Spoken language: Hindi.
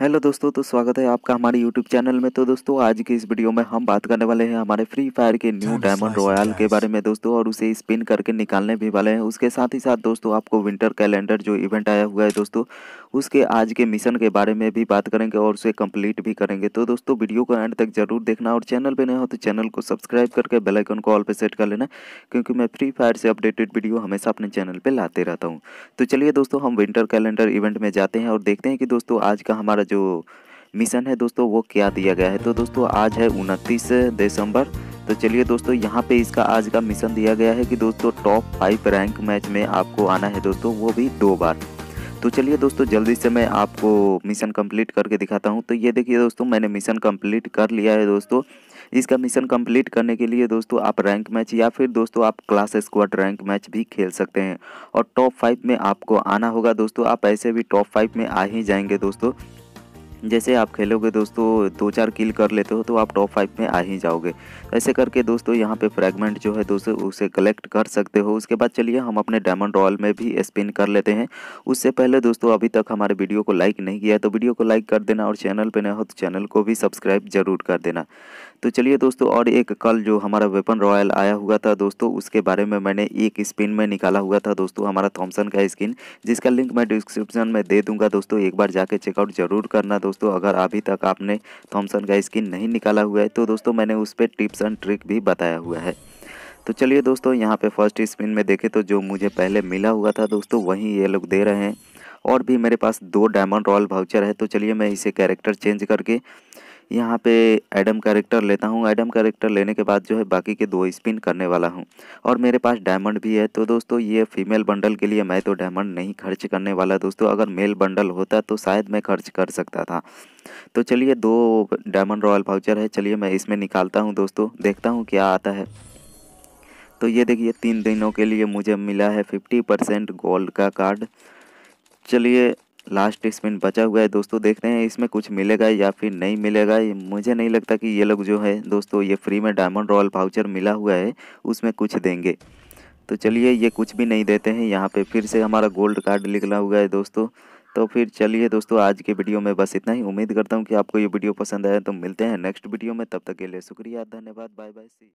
हेलो दोस्तों तो स्वागत है आपका हमारे यूट्यूब चैनल में तो दोस्तों आज के इस वीडियो में हम बात करने वाले हैं हमारे फ्री फायर के न्यू डायमंड रॉयल के बारे में दोस्तों और उसे स्पिन करके निकालने भी वाले हैं उसके साथ ही साथ दोस्तों आपको विंटर कैलेंडर जो इवेंट आया हुआ है दोस्तों उसके आज के मिशन के बारे में भी बात करेंगे और उसे कम्प्लीट भी करेंगे तो दोस्तों वीडियो को एंड तक जरूर देखना और चैनल पर नए हो तो चैनल को सब्सक्राइब करके बेलाइकन को ऑल पर सेट कर लेना क्योंकि मैं फ्री फायर से अपडेटेड वीडियो हमेशा अपने चैनल पर लाते रहता हूँ तो चलिए दोस्तों हम विंटर कैलेंडर इवेंट में जाते हैं और देखते हैं कि दोस्तों आज का हमारा जो मिशन है दोस्तों वो क्या दिया गया है तो दोस्तों आज है उनतीस दिसंबर तो चलिए दोस्तों यहाँ पे इसका आज का मिशन दिया गया है कि दोस्तों टॉप फाइव रैंक मैच में आपको आना है दोस्तों वो भी दो बार तो चलिए दोस्तों जल्दी से मैं आपको मिशन कंप्लीट करके दिखाता हूँ तो ये देखिए दोस्तों मैंने मिशन कंप्लीट कर लिया है दोस्तों इसका मिशन कंप्लीट करने के लिए दोस्तों आप रैंक मैच या फिर दोस्तों आप क्लास स्क्वाड रैंक मैच भी खेल सकते हैं और टॉप फाइव में आपको आना होगा दोस्तों आप ऐसे भी टॉप फाइव में आ ही जाएंगे दोस्तों जैसे आप खेलोगे दोस्तों दो चार किल कर लेते हो तो आप टॉप फाइव में आ ही जाओगे तो ऐसे करके दोस्तों यहाँ पे फ्रैगमेंट जो है दोस्तों उसे कलेक्ट कर सकते हो उसके बाद चलिए हम अपने डायमंड रॉयल में भी स्पिन कर लेते हैं उससे पहले दोस्तों अभी तक हमारे वीडियो को लाइक नहीं किया तो वीडियो को लाइक कर देना और चैनल पर न हो तो चैनल को भी सब्सक्राइब जरूर कर देना तो चलिए दोस्तों और एक कल जो हमारा वेपन रॉयल आया हुआ था दोस्तों उसके बारे में मैंने एक स्पिन में निकाला हुआ था दोस्तों हमारा थॉमसन का स्किन जिसका लिंक मैं डिस्क्रिप्शन में दे दूंगा दोस्तों एक बार जाके चेकआउट जरूर करना दोस्तों अगर अभी तक आपने थॉमसन का स्किन नहीं निकाला हुआ है तो दोस्तों मैंने उस पर टिप्स एंड ट्रिक भी बताया हुआ है तो चलिए दोस्तों यहाँ पर फर्स्ट स्पिन में देखें तो जो मुझे पहले मिला हुआ था दोस्तों वहीं ये लोग दे रहे हैं और भी मेरे पास दो डायमंड रॉयल भाउचर है तो चलिए मैं इसे कैरेक्टर चेंज करके यहाँ पे एडम कैरेक्टर लेता हूँ एडम कैरेक्टर लेने के बाद जो है बाकी के दो स्पिन करने वाला हूँ और मेरे पास डायमंड भी है तो दोस्तों ये फीमेल बंडल के लिए मैं तो डायमंड नहीं खर्च करने वाला दोस्तों अगर मेल बंडल होता तो शायद मैं खर्च कर सकता था तो चलिए दो डायमंड रॉयल वाउचर है चलिए मैं इसमें निकालता हूँ दोस्तों देखता हूँ क्या आता है तो ये देखिए तीन दिनों के लिए मुझे मिला है फिफ्टी परसेंट गोल्ड का कार्ड चलिए लास्ट स्पिन बचा हुआ है दोस्तों देखते हैं इसमें कुछ मिलेगा या फिर नहीं मिलेगा मुझे नहीं लगता कि ये लोग जो है दोस्तों ये फ्री में डायमंड रॉयल भाउचर मिला हुआ है उसमें कुछ देंगे तो चलिए ये कुछ भी नहीं देते हैं यहाँ पे फिर से हमारा गोल्ड कार्ड निकला हुआ है दोस्तों तो फिर चलिए दोस्तों आज के वीडियो में बस इतना ही उम्मीद करता हूँ कि आपको ये वीडियो पसंद आया तो मिलते हैं नेक्स्ट वीडियो में तब तक के लिए शुक्रिया धन्यवाद बाय बाय सी